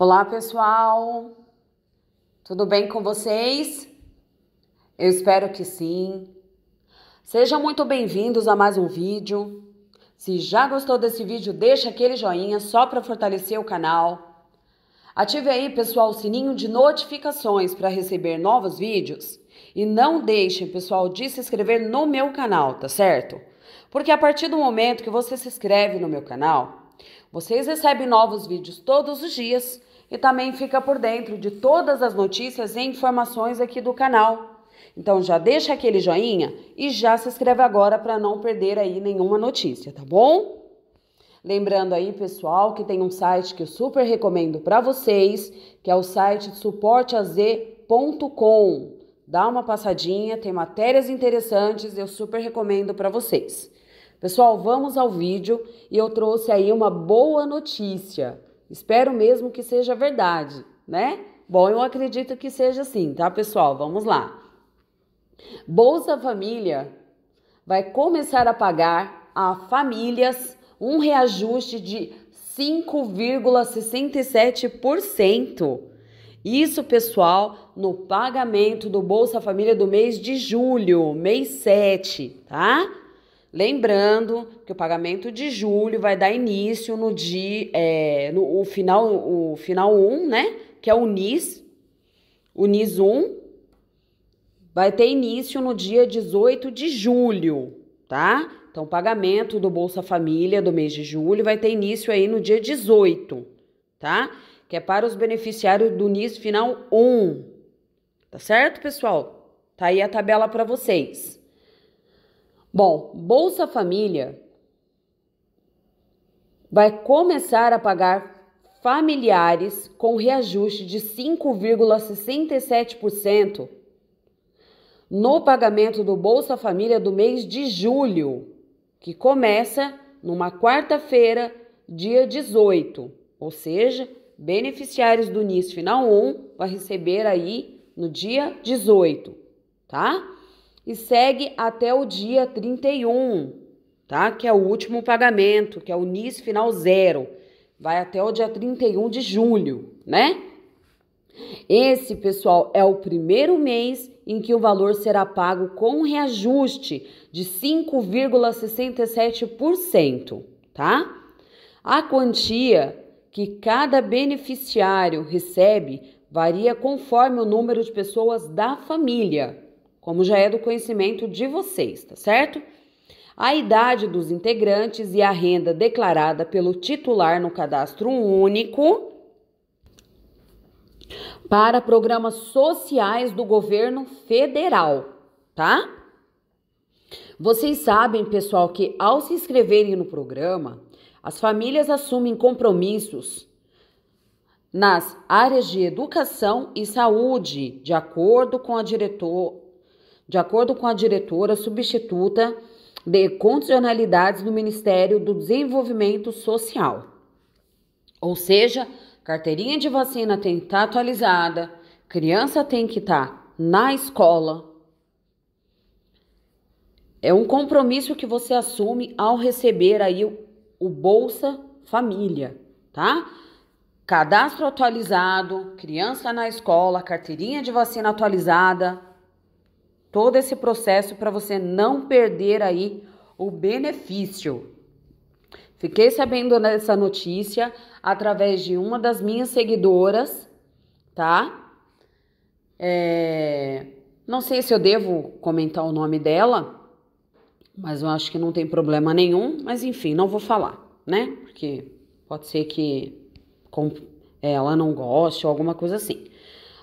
Olá, pessoal! Tudo bem com vocês? Eu espero que sim. Sejam muito bem-vindos a mais um vídeo. Se já gostou desse vídeo, deixa aquele joinha só para fortalecer o canal. Ative aí, pessoal, o sininho de notificações para receber novos vídeos. E não deixem, pessoal, de se inscrever no meu canal, tá certo? Porque a partir do momento que você se inscreve no meu canal, vocês recebem novos vídeos todos os dias e também fica por dentro de todas as notícias e informações aqui do canal. Então já deixa aquele joinha e já se inscreve agora para não perder aí nenhuma notícia, tá bom? Lembrando aí, pessoal, que tem um site que eu super recomendo para vocês, que é o site suporteaz.com. Dá uma passadinha, tem matérias interessantes, eu super recomendo para vocês. Pessoal, vamos ao vídeo e eu trouxe aí uma boa notícia. Espero mesmo que seja verdade, né? Bom, eu acredito que seja assim, tá, pessoal? Vamos lá. Bolsa Família vai começar a pagar a famílias um reajuste de 5,67%. Isso, pessoal, no pagamento do Bolsa Família do mês de julho, mês 7, tá? Lembrando que o pagamento de julho vai dar início no dia, é, no o final, o final 1, né? Que é o NIS, o NIS 1, vai ter início no dia 18 de julho, tá? Então, o pagamento do Bolsa Família do mês de julho vai ter início aí no dia 18, tá? Que é para os beneficiários do NIS final 1. Tá certo, pessoal? Tá aí a tabela para vocês. Bom, Bolsa Família vai começar a pagar familiares com reajuste de 5,67% no pagamento do Bolsa Família do mês de julho, que começa numa quarta-feira, dia 18, ou seja, beneficiários do NIS Final 1 vai receber aí no dia 18, tá? e segue até o dia 31, tá? Que é o último pagamento, que é o NIS final zero. Vai até o dia 31 de julho, né? Esse, pessoal, é o primeiro mês em que o valor será pago com reajuste de 5,67%, tá? A quantia que cada beneficiário recebe varia conforme o número de pessoas da família como já é do conhecimento de vocês, tá certo? A idade dos integrantes e a renda declarada pelo titular no cadastro único para programas sociais do governo federal, tá? Vocês sabem, pessoal, que ao se inscreverem no programa, as famílias assumem compromissos nas áreas de educação e saúde, de acordo com a diretor, de acordo com a diretora substituta de condicionalidades do Ministério do Desenvolvimento Social. Ou seja, carteirinha de vacina tem que estar tá atualizada, criança tem que estar tá na escola. É um compromisso que você assume ao receber aí o, o Bolsa Família, tá? Cadastro atualizado, criança na escola, carteirinha de vacina atualizada, todo esse processo para você não perder aí o benefício. Fiquei sabendo dessa notícia através de uma das minhas seguidoras, tá? É... Não sei se eu devo comentar o nome dela, mas eu acho que não tem problema nenhum. Mas enfim, não vou falar, né? Porque pode ser que é, ela não goste ou alguma coisa assim.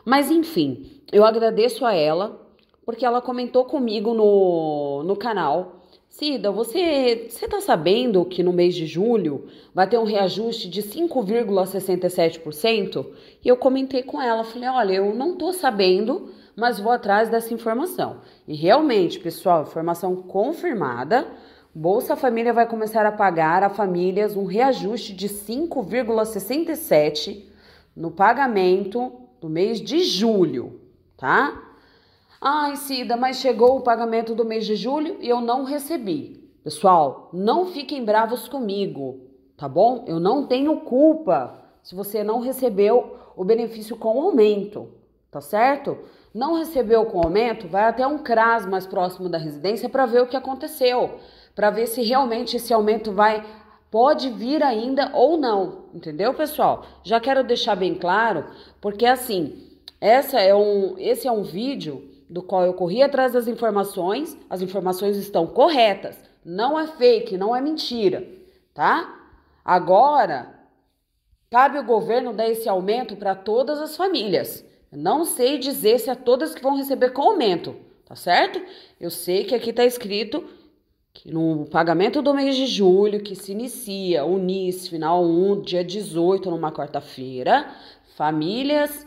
Mas enfim, eu agradeço a ela porque ela comentou comigo no, no canal. Cida, você, você tá sabendo que no mês de julho vai ter um reajuste de 5,67%? E eu comentei com ela, falei, olha, eu não tô sabendo, mas vou atrás dessa informação. E realmente, pessoal, informação confirmada, Bolsa Família vai começar a pagar a famílias um reajuste de 5,67 no pagamento do mês de julho, tá? Ai, Cida, mas chegou o pagamento do mês de julho e eu não recebi. Pessoal, não fiquem bravos comigo, tá bom? Eu não tenho culpa se você não recebeu o benefício com aumento, tá certo? Não recebeu com aumento, vai até um CRAS mais próximo da residência para ver o que aconteceu, para ver se realmente esse aumento vai pode vir ainda ou não, entendeu, pessoal? Já quero deixar bem claro, porque assim, essa é um, esse é um vídeo do qual eu corri atrás das informações, as informações estão corretas. Não é fake, não é mentira, tá? Agora, cabe ao governo dar esse aumento para todas as famílias. não sei dizer se é todas que vão receber com aumento, tá certo? Eu sei que aqui está escrito que no pagamento do mês de julho, que se inicia o NIS, final 1, dia 18, numa quarta-feira, famílias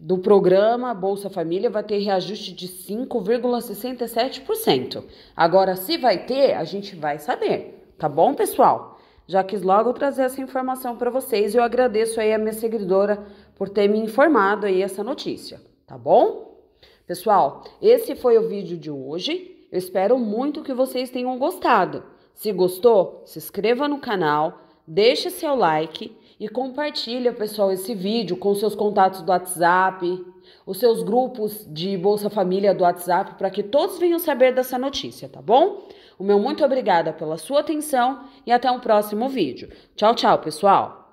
do programa Bolsa Família vai ter reajuste de 5,67%. Agora, se vai ter, a gente vai saber, tá bom, pessoal? Já quis logo trazer essa informação para vocês e eu agradeço aí a minha seguidora por ter me informado aí essa notícia, tá bom? Pessoal, esse foi o vídeo de hoje. Eu espero muito que vocês tenham gostado. Se gostou, se inscreva no canal, deixe seu like e compartilha, pessoal, esse vídeo com seus contatos do WhatsApp, os seus grupos de Bolsa Família do WhatsApp, para que todos venham saber dessa notícia, tá bom? O meu muito obrigada pela sua atenção e até um próximo vídeo. Tchau, tchau, pessoal!